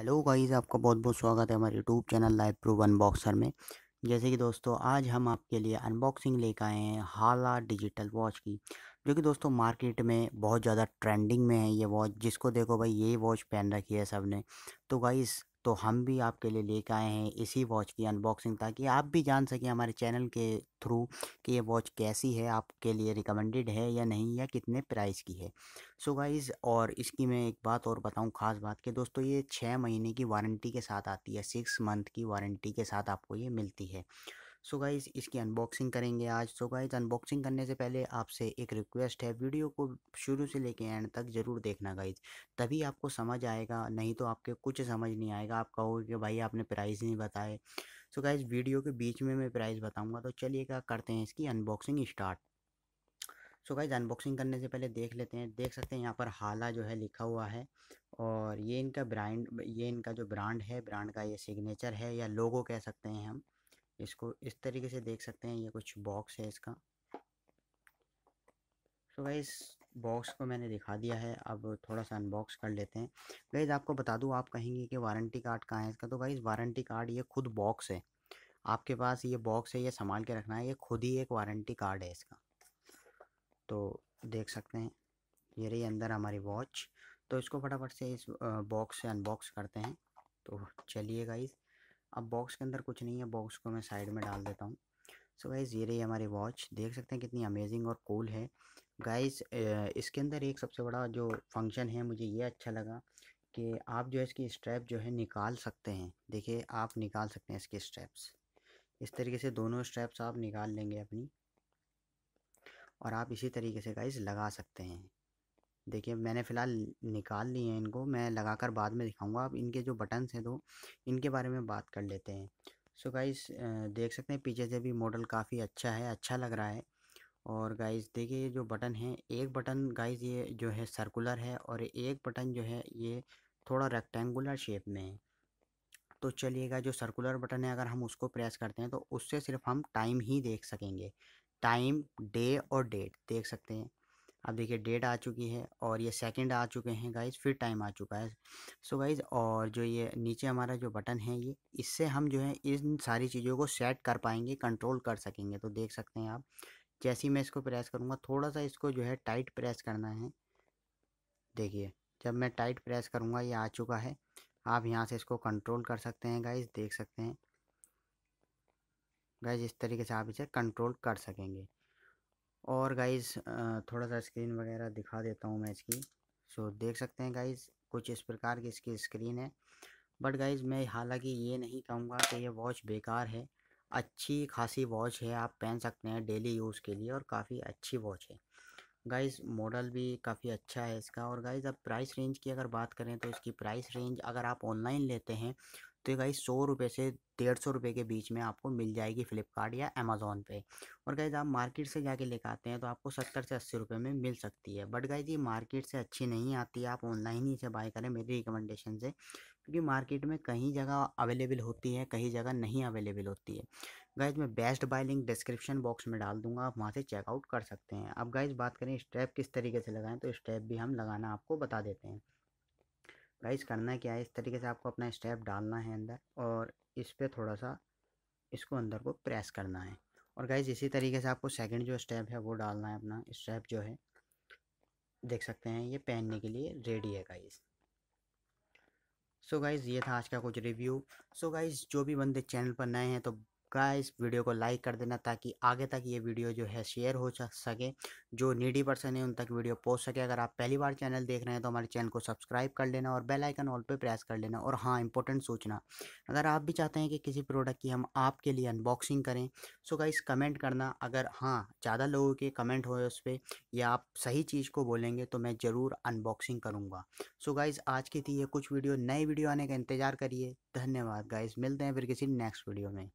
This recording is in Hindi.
हेलो गाइस आपका बहुत बहुत स्वागत है हमारे YouTube channel live pro unboxer में जैसे कि दोस्तों आज हम आपके लिए अनबॉक्सिंग लेकर आए हैं हाला डिजिटल वॉच की जो कि दोस्तों मार्केट में बहुत ज़्यादा ट्रेंडिंग में है ये वॉच जिसको देखो भाई ये वॉच पहन रखी है सब ने तो गाइस तो हम भी आपके लिए लेकर आए हैं इसी वॉच की अनबॉक्सिंग ताकि आप भी जान सकें हमारे चैनल के थ्रू कि ये वॉच कैसी है आपके लिए रिकमेंडेड है या नहीं या कितने प्राइस की है सो so गाइज़ और इसकी मैं एक बात और बताऊं ख़ास बात कि दोस्तों ये छः महीने की वारंटी के साथ आती है सिक्स मंथ की वारंटी के साथ आपको ये मिलती है सो so गाइज़ इसकी अनबॉक्सिंग करेंगे आज सो गाइज़ अनबॉक्सिंग करने से पहले आपसे एक रिक्वेस्ट है वीडियो को शुरू से लेके एंड तक ज़रूर देखना गाइज़ तभी आपको समझ आएगा नहीं तो आपके कुछ समझ नहीं आएगा आप कहोगे कि भाई आपने प्राइस नहीं बताए सो so गाइज़ वीडियो के बीच में मैं प्राइस बताऊँगा तो चलिएगा करते हैं इसकी unboxing start so guys unboxing करने से पहले देख लेते हैं देख सकते हैं यहाँ पर हाला जो है लिखा हुआ है और ये इनका ब्रांड ये इनका जो ब्रांड है ब्रांड का ये सिग्नेचर है या लोगो कह सकते हैं हम इसको इस तरीके से देख सकते हैं ये कुछ बॉक्स है इसका सो गाइज़ बॉक्स को मैंने दिखा दिया है अब थोड़ा सा अनबॉक्स कर लेते हैं गाइज़ आपको बता दूँ आप कहेंगे कि वारंटी कार्ड कहाँ है इसका तो गाइज़ वारंटी कार्ड ये खुद बॉक्स है आपके पास ये बॉक्स है ये संभाल के रखना है ये खुद ही एक वारंटी कार्ड है इसका तो देख सकते हैं ये रही अंदर हमारी वॉच तो इसको फटाफट से इस बॉक्स से अनबॉक्स करते हैं तो चलिए गाइज़ अब बॉक्स के अंदर कुछ नहीं है बॉक्स को मैं साइड में डाल देता हूँ सो so गाइज़ ये रही हमारी वॉच देख सकते हैं कितनी अमेजिंग और कूल है गाइज़ इसके अंदर एक सबसे बड़ा जो फंक्शन है मुझे ये अच्छा लगा कि आप जो है इसकी स्ट्रैप जो है निकाल सकते हैं देखिए आप निकाल सकते हैं इसके स्ट्रैप्स इस तरीके से दोनों स्ट्रैप्स आप निकाल लेंगे अपनी और आप इसी तरीके से गाइज लगा सकते हैं देखिए मैंने फ़िलहाल निकाल लिए हैं इनको मैं लगाकर बाद में दिखाऊंगा अब इनके जो बटन्स हैं दो इनके बारे में बात कर लेते हैं सो so गाइस देख सकते हैं पीछे से भी मॉडल काफ़ी अच्छा है अच्छा लग रहा है और गाइस देखिए ये जो बटन है एक बटन गाइस ये जो है सर्कुलर है और एक बटन जो है ये थोड़ा रेक्टेंगुलर शेप में है तो चलिएगा जो सर्कुलर बटन है अगर हम उसको प्रेस करते हैं तो उससे सिर्फ हम टाइम ही देख सकेंगे टाइम डे और डेट देख सकते हैं अब देखिए डेट आ चुकी है और ये सेकंड आ चुके हैं गाइज फिर टाइम आ चुका है सो गाइज और जो ये नीचे हमारा जो बटन है ये इससे हम जो है इन सारी चीज़ों को सेट कर पाएंगे कंट्रोल कर सकेंगे तो देख सकते हैं आप जैसे ही मैं इसको प्रेस करूँगा थोड़ा सा इसको जो है टाइट प्रेस करना है देखिए जब मैं टाइट प्रेस करूँगा ये आ चुका है आप यहाँ से इसको कंट्रोल कर सकते हैं गाइज देख सकते हैं गाइज इस तरीके से आप इसे कंट्रोल कर सकेंगे और गाइस थोड़ा सा स्क्रीन वगैरह दिखा देता हूँ मैं इसकी सो देख सकते हैं गाइस कुछ इस प्रकार की इसकी स्क्रीन है बट गाइस मैं हालांकि ये नहीं कहूँगा कि ये वॉच बेकार है अच्छी खासी वॉच है आप पहन सकते हैं डेली यूज़ के लिए और काफ़ी अच्छी वॉच है गाइस मॉडल भी काफ़ी अच्छा है इसका और गाइस अब प्राइस रेंज की अगर बात करें तो इसकी प्राइस रेंज अगर आप ऑनलाइन लेते हैं तो गाइज सौ रुपये से डेढ़ सौ रुपये के बीच में आपको मिल जाएगी फ्लिपकार्ट या अमेज़ोन पे और गाइज आप मार्केट से जाके लेकर आते हैं तो आपको सत्तर से अस्सी रुपये में मिल सकती है बट गाइज ये मार्केट से अच्छी नहीं आती आप ऑनलाइन ही से बाय करें मेरी रिकमेंडेशन से क्योंकि मार्केट में कहीं जगह अवेलेबल होती है कहीं जगह नहीं अवेलेबल होती है गाइज मैं best buy link description box में डाल दूंगा आप वहाँ से चेकआउट कर सकते हैं अब गाइज बात करें स्ट्रैप किस तरीके से लगाएं तो स्ट्रैप भी हम लगाना आपको बता देते हैं गाइस करना क्या है इस तरीके से आपको अपना स्टेप डालना है अंदर और इस पर थोड़ा सा इसको अंदर को प्रेस करना है और गाइज इसी तरीके से आपको सेकंड जो स्टेप है वो डालना है अपना स्टेप जो है देख सकते हैं ये पहनने के लिए रेडी है गाइज सो गाइज़ ये था आज का कुछ रिव्यू सो गाइस गाइज़ जो भी बंदे चैनल पर नए हैं तो गाइस वीडियो को लाइक कर देना ताकि आगे तक ये वीडियो जो है शेयर हो सके जो नीडी पर्सन है उन तक वीडियो पहुंच सके अगर आप पहली बार चैनल देख रहे हैं तो हमारे चैनल को सब्सक्राइब कर लेना और बेल आइकन ऑल पे प्रेस कर लेना और हाँ इंपॉर्टेंट सूचना अगर आप भी चाहते हैं कि किसी प्रोडक्ट की हम आपके लिए अनबॉक्सिंग करें सो गाइस कमेंट करना अगर हाँ ज़्यादा लोगों के कमेंट हो उस पर या आप सही चीज़ को बोलेंगे तो मैं ज़रूर अनबॉक्सिंग करूँगा सो गाइज़ आज की थी ये कुछ वीडियो नए वीडियो आने का इंतज़ार करिए धन्यवाद गाइज़ मिलते हैं फिर किसी नेक्स्ट वीडियो में